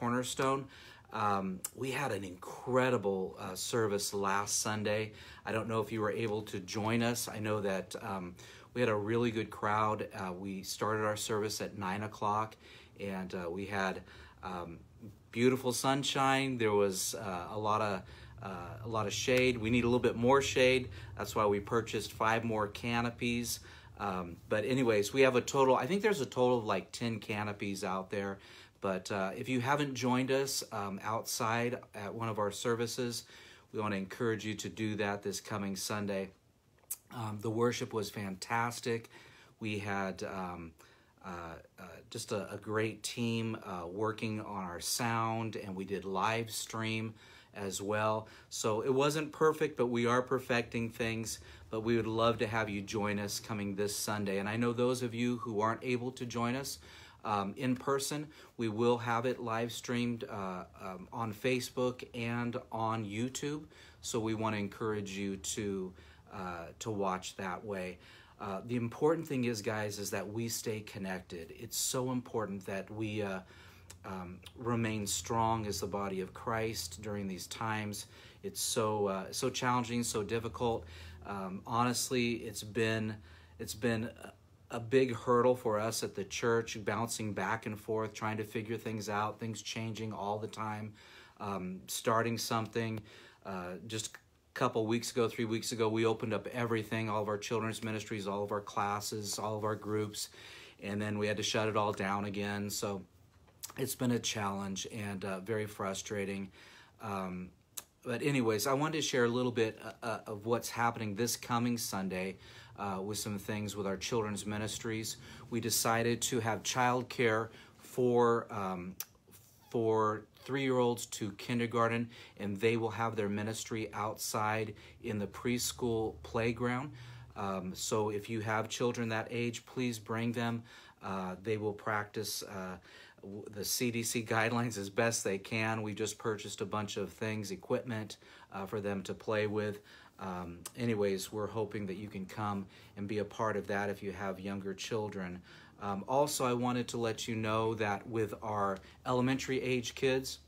Cornerstone. Um, we had an incredible uh, service last Sunday. I don't know if you were able to join us. I know that um, we had a really good crowd. Uh, we started our service at 9 o'clock and uh, we had um, beautiful sunshine. There was uh, a lot of uh, a lot of shade. We need a little bit more shade. That's why we purchased five more canopies. Um, but anyways, we have a total, I think there's a total of like 10 canopies out there but uh, if you haven't joined us um, outside at one of our services, we want to encourage you to do that this coming Sunday. Um, the worship was fantastic. We had um, uh, uh, just a, a, great team uh, working on our sound, and we did live stream as well. So it wasn't perfect, but we are perfecting things. But we would love to have you join us coming this Sunday. And I know those of you who aren't able to join us, um, in person. We will have it live streamed uh, um, on Facebook and on YouTube. So we want to encourage you to uh, to watch that way. Uh, the important thing is, guys, is that we stay connected. It's so important that we uh, um, remain strong as the body of Christ during these times. It's so uh, so challenging, so difficult. Um, honestly, it's been it's been a big hurdle for us at the church, bouncing back and forth, trying to figure things out, things changing all the time, um, starting something. Uh, just a couple weeks ago, three weeks ago, we opened up everything all of our children's ministries, all of our classes, all of our groups, and then we had to shut it all down again. So it's been a challenge and uh, very frustrating. Um, but, anyways, I wanted to share a little bit uh, uh of what's happening this coming Sunday uh, with some things with our children's ministries. We decided to have child care for, um, for three-year-olds to kindergarten, and they will have their ministry outside in the preschool playground. Um, so if you have children that age, please bring them. Uh, they will practice uh, the CDC guidelines as best they can. We just purchased a bunch of things, equipment uh, for them to play with. Um, anyways, we're hoping that you can come and be a part of that if you have younger children. Um, also, I wanted to let you know that with our elementary age kids,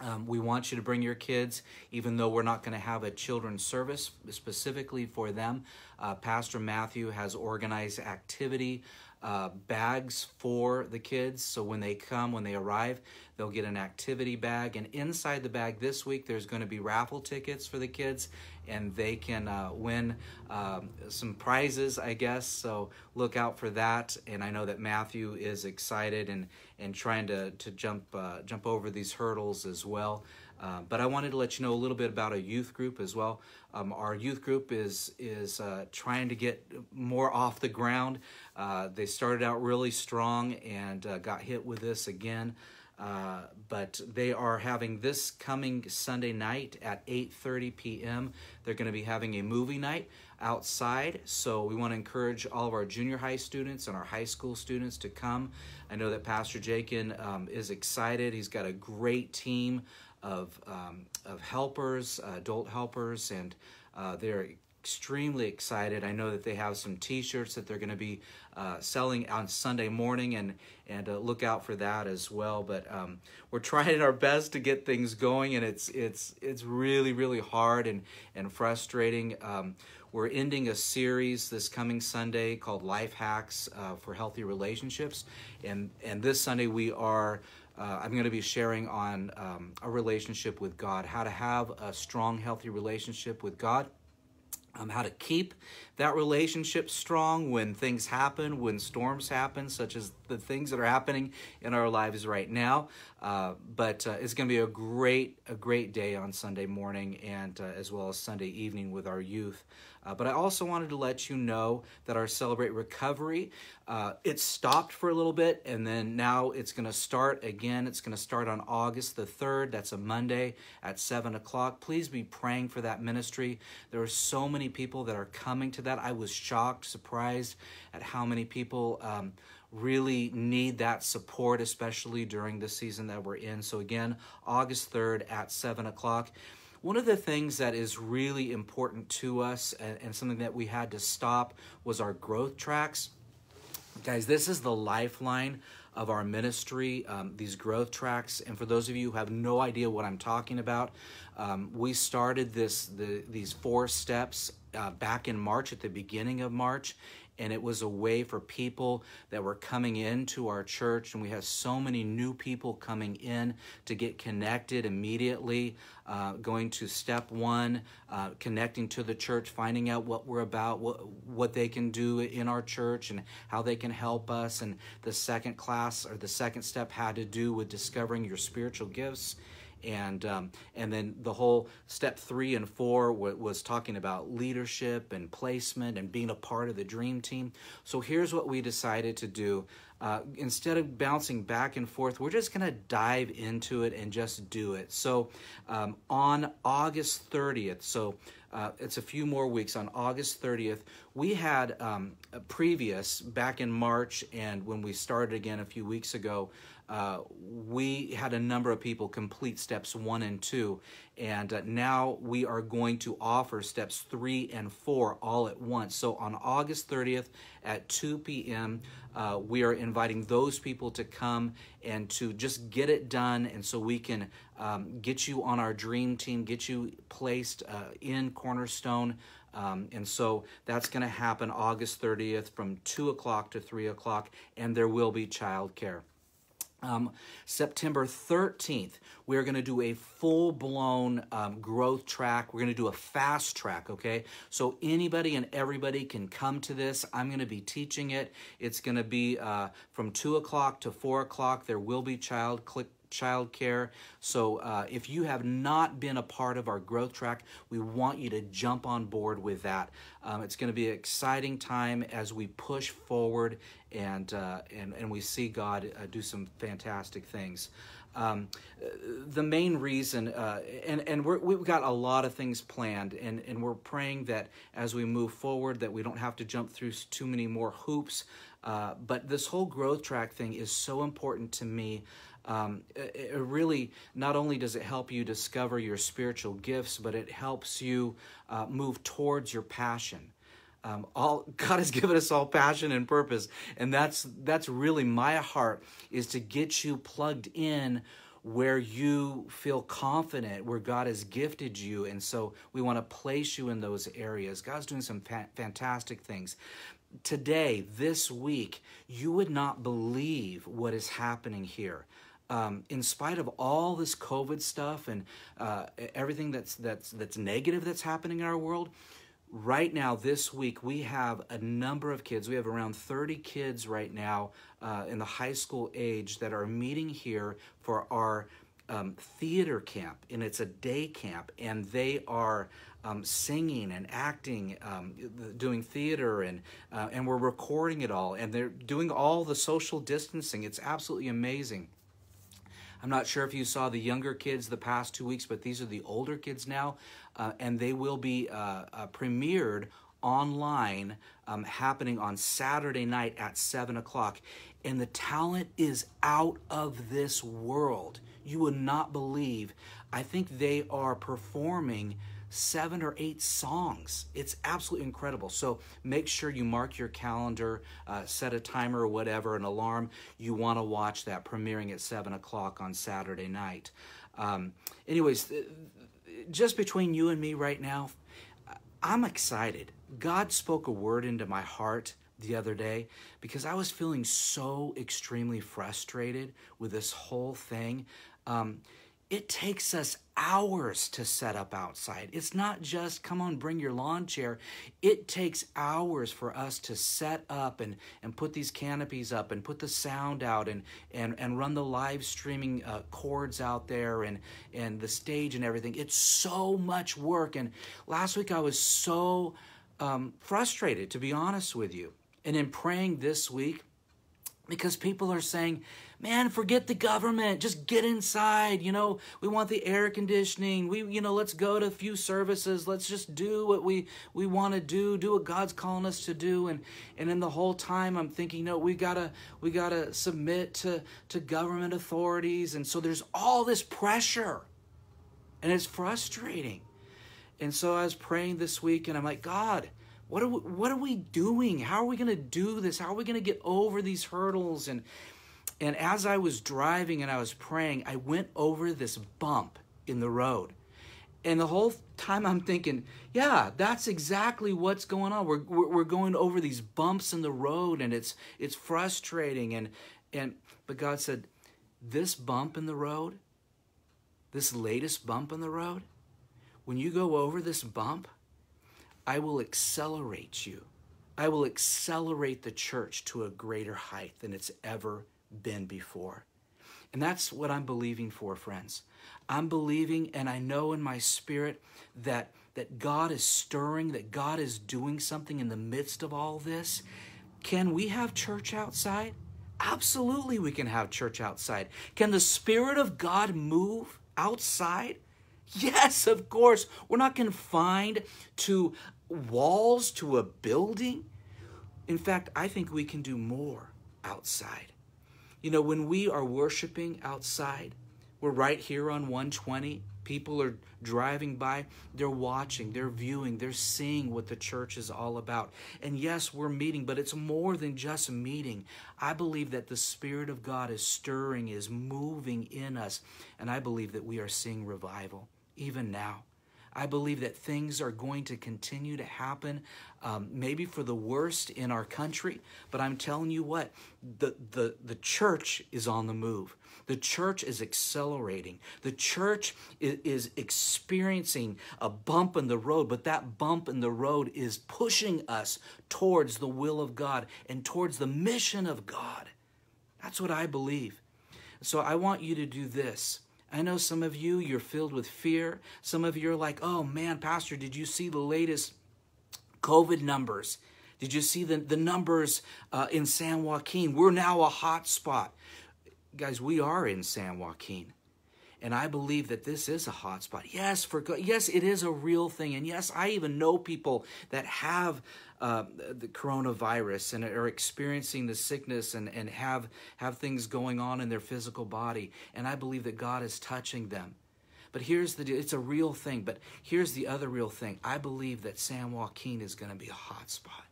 um, we want you to bring your kids, even though we're not going to have a children's service specifically for them. Uh, Pastor Matthew has organized activity uh, bags for the kids. So when they come, when they arrive, they'll get an activity bag. And inside the bag this week, there's going to be raffle tickets for the kids, and they can uh, win um, some prizes, I guess. So look out for that. And I know that Matthew is excited and and trying to to jump uh, jump over these hurdles as well. Uh, but I wanted to let you know a little bit about a youth group as well. Um, our youth group is is uh, trying to get more off the ground. Uh, they started out really strong and uh, got hit with this again. Uh, but they are having this coming Sunday night at 8:30 p.m. They're going to be having a movie night outside. So we want to encourage all of our junior high students and our high school students to come. I know that Pastor Jakin um, is excited. He's got a great team of, um, of helpers, uh, adult helpers, and uh, they're extremely excited. I know that they have some T-shirts that they're going to be uh, selling on Sunday morning, and and uh, look out for that as well. But um, we're trying our best to get things going, and it's it's it's really really hard and and frustrating. Um, we're ending a series this coming Sunday called Life Hacks uh, for Healthy Relationships, and and this Sunday we are. Uh, I'm going to be sharing on um, a relationship with God, how to have a strong, healthy relationship with God, um, how to keep that relationship strong when things happen, when storms happen, such as the things that are happening in our lives right now. Uh, but uh, it's going to be a great, a great day on Sunday morning and uh, as well as Sunday evening with our youth. Uh, but I also wanted to let you know that our Celebrate Recovery, uh, it stopped for a little bit and then now it's going to start again. It's going to start on August the 3rd. That's a Monday at 7 o'clock. Please be praying for that ministry. There are so many people that are coming to that. I was shocked, surprised at how many people. Um, really need that support, especially during the season that we're in. So, again, August 3rd at 7 o'clock. One of the things that is really important to us and, and something that we had to stop was our growth tracks. Guys, this is the lifeline of our ministry, um, these growth tracks. And for those of you who have no idea what I'm talking about, um, we started this the, these four steps uh, back in March, at the beginning of March, and it was a way for people that were coming into our church and we have so many new people coming in to get connected immediately uh, going to step one uh, connecting to the church finding out what we're about what, what they can do in our church and how they can help us and the second class or the second step had to do with discovering your spiritual gifts and um, and then the whole step three and four was talking about leadership and placement and being a part of the dream team. So here's what we decided to do. Uh, instead of bouncing back and forth, we're just going to dive into it and just do it. So um, on August 30th, so uh, it's a few more weeks. On August 30th, we had um, a previous back in March, and when we started again a few weeks ago, uh, we had a number of people complete steps one and two, and uh, now we are going to offer steps three and four all at once. So on August 30th at 2 p.m., uh, we are inviting those people to come and to just get it done, and so we can um, get you on our dream team, get you placed uh, in Cornerstone. Um, and so that's going to happen August 30th from 2 o'clock to 3 o'clock, and there will be childcare. Um, September 13th, we're going to do a full blown um, growth track. We're going to do a fast track, okay? So anybody and everybody can come to this. I'm going to be teaching it. It's going to be uh, from 2 o'clock to 4 o'clock. There will be child click childcare. So uh, if you have not been a part of our growth track, we want you to jump on board with that. Um, it's going to be an exciting time as we push forward and uh, and and we see God uh, do some fantastic things. Um, the main reason, uh, and and we have got a lot of things planned, and and we're praying that as we move forward, that we don't have to jump through too many more hoops. Uh, but this whole growth track thing is so important to me. Um, it, it really, not only does it help you discover your spiritual gifts, but it helps you uh, move towards your passion. Um, all God has given us all passion and purpose, and that's that's really my heart is to get you plugged in where you feel confident, where God has gifted you. And so we want to place you in those areas. God's doing some fa- fantastic things. Today, this week, you would not believe what is happening here um, in spite of all this COVID stuff and uh, everything that's that's that's negative that's happening in our world, right now this week we have a number of kids. We have around 30 kids right now uh, in the high school age that are meeting here for our um, theater camp, and it's a day camp, and they are um, singing and acting, um, doing theater, and uh, and we're recording it all, and they're doing all the social distancing. It's absolutely amazing. I'm not sure if you saw the younger kids the past two weeks, but these are the older kids now, uh, and they will be uh, uh, premiered online um, happening on Saturday night at 7 o'clock. And the talent is out of this world. You would not believe. I think they are performing seven or eight songs. It's absolutely incredible. So make sure you mark your calendar, uh, set a timer or whatever, an alarm. You want to watch that premiering at seven o'clock on Saturday night. Um, anyways, just between you and me right now, I'm excited. God spoke a word into my heart the other day because I was feeling so extremely frustrated with this whole thing. Um, it takes us hours to set up outside. It's not just come on, bring your lawn chair. It takes hours for us to set up and, and put these canopies up and put the sound out and, and, and run the live streaming uh, cords out there and, and the stage and everything. It's so much work. And last week I was so um, frustrated, to be honest with you. And in praying this week, because people are saying, man, forget the government, just get inside. You know, we want the air conditioning. We, you know, let's go to a few services. Let's just do what we, we want to do, do what God's calling us to do. And, and in the whole time I'm thinking, no, we gotta, we gotta submit to, to government authorities. And so there's all this pressure and it's frustrating. And so I was praying this week and I'm like, God, what are we, what are we doing? How are we going to do this? How are we going to get over these hurdles? And and as I was driving and I was praying, I went over this bump in the road. And the whole time I'm thinking, yeah, that's exactly what's going on. We're, we're going over these bumps in the road and it's it's frustrating and and but God said, this bump in the road, this latest bump in the road, when you go over this bump, I will accelerate you. I will accelerate the church to a greater height than it's ever been before. And that's what I'm believing for, friends. I'm believing and I know in my spirit that that God is stirring, that God is doing something in the midst of all this. Can we have church outside? Absolutely, we can have church outside. Can the Spirit of God move outside? Yes, of course. We're not confined to walls to a building. In fact, I think we can do more outside. You know, when we are worshiping outside, we're right here on 120. People are driving by, they're watching, they're viewing, they're seeing what the church is all about. And yes, we're meeting, but it's more than just meeting. I believe that the Spirit of God is stirring, is moving in us, and I believe that we are seeing revival even now. I believe that things are going to continue to happen, um, maybe for the worst in our country. But I'm telling you what, the, the, the church is on the move. The church is accelerating. The church is, is experiencing a bump in the road, but that bump in the road is pushing us towards the will of God and towards the mission of God. That's what I believe. So I want you to do this. I know some of you, you're filled with fear. Some of you are like, oh man, Pastor, did you see the latest COVID numbers? Did you see the, the numbers uh, in San Joaquin? We're now a hot spot. Guys, we are in San Joaquin. And I believe that this is a hotspot. Yes, for good. Yes, it is a real thing. And yes, I even know people that have uh, the coronavirus and are experiencing the sickness and, and have, have things going on in their physical body. And I believe that God is touching them. But here's the it's a real thing. But here's the other real thing. I believe that San Joaquin is going to be a hot spot.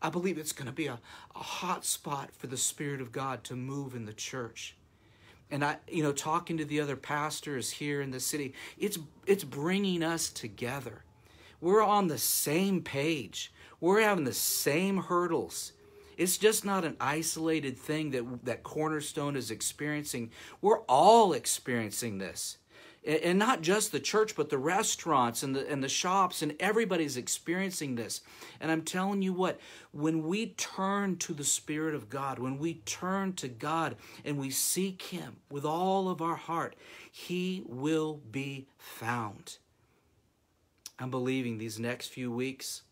I believe it's going to be a, a hot spot for the Spirit of God to move in the church and I, you know, talking to the other pastors here in the city, it's it's bringing us together. We're on the same page. We're having the same hurdles. It's just not an isolated thing that that Cornerstone is experiencing. We're all experiencing this and not just the church, but the restaurants and the, and the shops, and everybody's experiencing this. And I'm telling you what, when we turn to the Spirit of God, when we turn to God and we seek Him with all of our heart, He will be found. I'm believing these next few weeks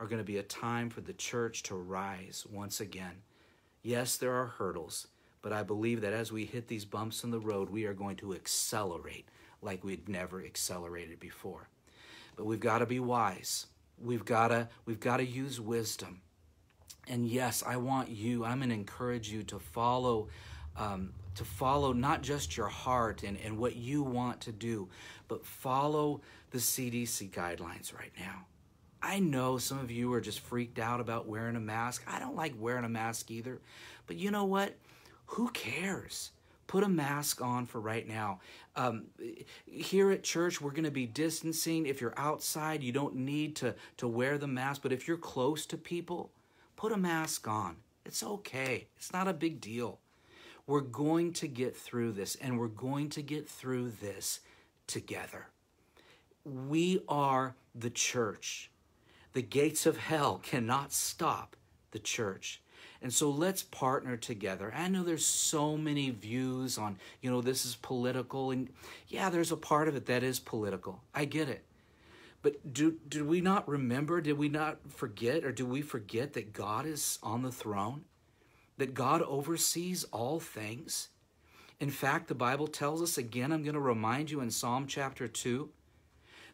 are going to be a time for the church to rise once again. Yes, there are hurdles, but I believe that as we hit these bumps in the road, we are going to accelerate like we'd never accelerated before. But we've got to be wise. We've got to we've got to use wisdom. And yes, I want you. I'm going to encourage you to follow. Um, to follow not just your heart and, and what you want to do, but follow the CDC guidelines right now. I know some of you are just freaked out about wearing a mask. I don't like wearing a mask either. But you know what? Who cares? put a mask on for right now. Um, here at church, we're going to be distancing. If you're outside, you don't need to, to wear the mask. But if you're close to people, put a mask on. It's okay, it's not a big deal. We're going to get through this, and we're going to get through this together. We are the church. The gates of hell cannot stop the church. And so let's partner together. I know there's so many views on, you know, this is political. And yeah, there's a part of it that is political. I get it. But do, do we not remember? Did we not forget? Or do we forget that God is on the throne? That God oversees all things? In fact, the Bible tells us again, I'm going to remind you in Psalm chapter 2,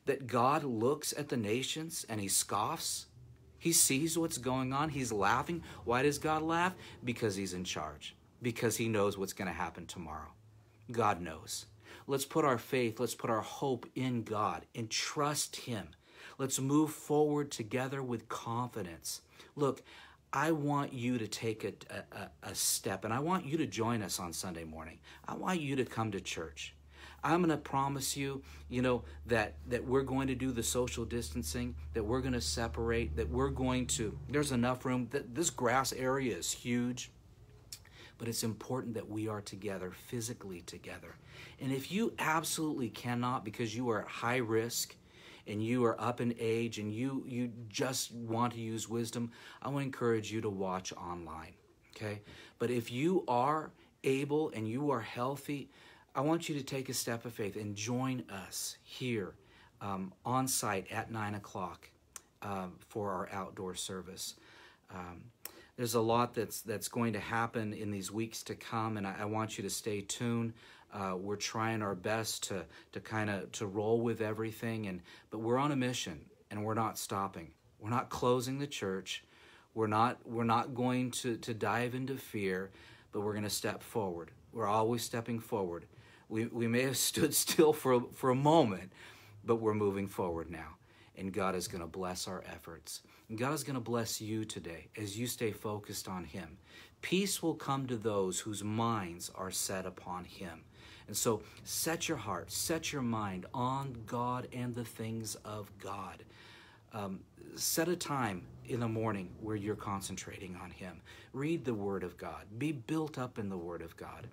that God looks at the nations and he scoffs. He sees what's going on. He's laughing. Why does God laugh? Because He's in charge, because He knows what's going to happen tomorrow. God knows. Let's put our faith, let's put our hope in God and trust Him. Let's move forward together with confidence. Look, I want you to take a, a, a, step and I want you to join us on Sunday morning. I want you to come to church. I'm going to promise you, you know, that that we're going to do the social distancing, that we're going to separate, that we're going to there's enough room. That this grass area is huge, but it's important that we are together physically together. And if you absolutely cannot because you are at high risk, and you are up in age and you you just want to use wisdom, I want to encourage you to watch online. Okay? But if you are able and you are healthy, I want you to take a step of faith and join us here um, on site at 9 o'clock um, for our outdoor service. Um, there's a lot that's that's going to happen in these weeks to come, and I, I want you to stay tuned. Uh, we're trying our best to to kind of to roll with everything, and but we're on a mission, and we're not stopping. We're not closing the church. We're not we're not going to to dive into fear, but we're going to step forward. We're always stepping forward. We, we may have stood still for a, for a moment, but we're moving forward now. And God is going to bless our efforts. And God is going to bless you today as you stay focused on Him. Peace will come to those whose minds are set upon Him. And so set your heart, set your mind on God and the things of God. Um, set a time in the morning where you're concentrating on Him. Read the Word of God. Be built up in the Word of God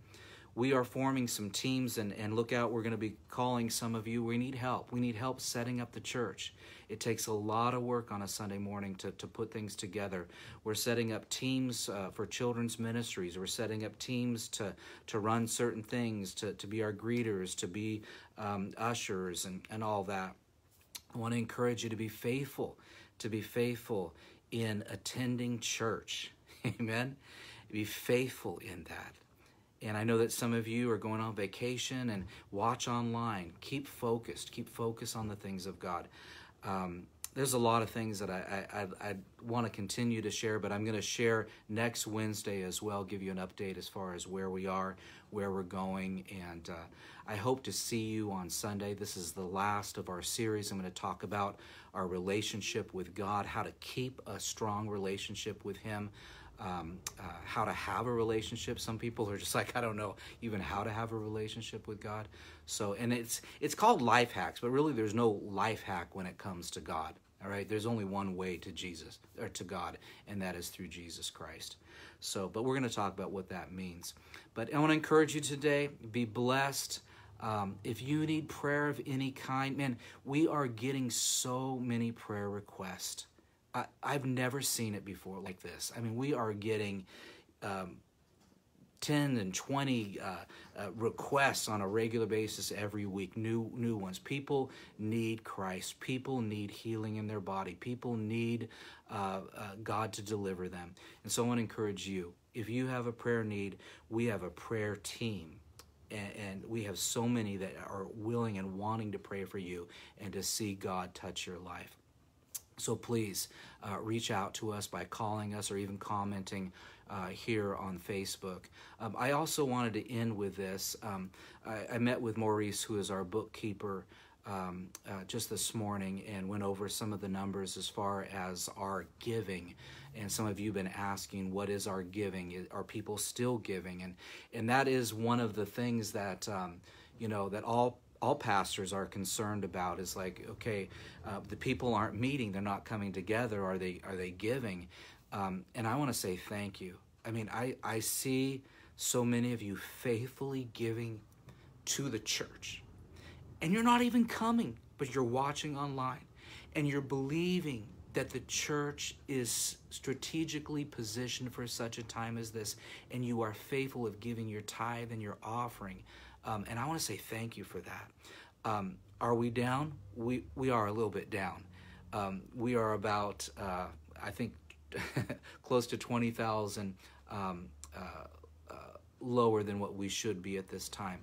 we are forming some teams and, and look out we're going to be calling some of you we need help we need help setting up the church it takes a lot of work on a sunday morning to, to put things together we're setting up teams uh, for children's ministries we're setting up teams to to run certain things to, to be our greeters to be um, ushers and, and all that i want to encourage you to be faithful to be faithful in attending church amen be faithful in that and I know that some of you are going on vacation and watch online. Keep focused. Keep focus on the things of God. Um, there's a lot of things that I, I, I want to continue to share, but I'm going to share next Wednesday as well, give you an update as far as where we are, where we're going, and uh, I hope to see you on Sunday. This is the last of our series. I'm going to talk about our relationship with God, how to keep a strong relationship with Him um, uh, how to have a relationship. Some people are just like, I don't know even how to have a relationship with God. So, and it's it's called life hacks, but really there's no life hack when it comes to God. All right, there's only one way to Jesus or to God, and that is through Jesus Christ. So, but we're going to talk about what that means. But I want to encourage you today: be blessed. Um, if you need prayer of any kind, man, we are getting so many prayer requests I, have never seen it before like this. I mean, we are getting um, 10 and 20 uh, uh, requests on a regular basis every week, new, new ones. People need Christ. People need healing in their body. People need uh, uh God to deliver them. And so I want to encourage you if you have a prayer need, we have a prayer team and, we have so many that are willing and wanting to pray for you and to see God touch your life. So please uh, reach out to us by calling us or even commenting uh, here on Facebook. Um, I also wanted to end with this. Um, I, I, met with Maurice, who is our bookkeeper, um, uh, just this morning and went over some of the numbers as far as our giving. And some of you have been asking, what is our giving? Are people still giving? And, and that is one of the things that, um, you know, that all all pastors are concerned about is like okay uh, the people aren't meeting they're not coming together are they are they giving um, and i want to say thank you i mean i i see so many of you faithfully giving to the church and you're not even coming but you're watching online and you're believing that the church is strategically positioned for such a time as this and you are faithful of giving your tithe and your offering um, and I want to say thank you for that. Um, are we down? We, we are a little bit down. Um, we are about, uh, I think, close to 20,000 um, uh, uh, lower than what we should be at this time.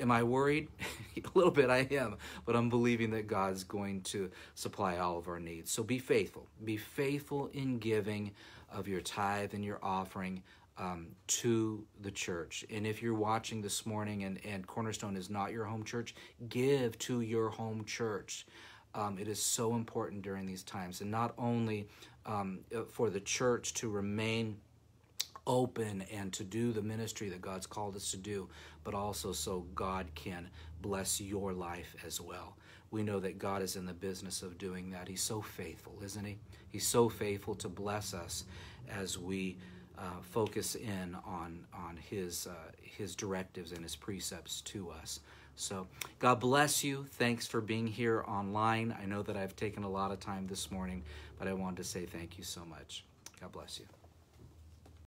Am I worried? a little bit I am, but I'm believing that God's going to supply all of our needs. So be faithful. Be faithful in giving of your tithe and your offering um, to the church. And if you're watching this morning and, and Cornerstone is not your home church, give to your home church. Um, it is so important during these times. And not only um, uh, for the church to remain open and to do the ministry that God's called us to do, but also so God can bless your life as well. We know that God is in the business of doing that. He's so faithful, isn't he? He's so faithful to bless us as we uh, focus in on on his uh, his directives and his precepts to us. So God bless you. Thanks for being here online. I know that I've taken a lot of time this morning, but I wanted to say thank you so much. God bless you.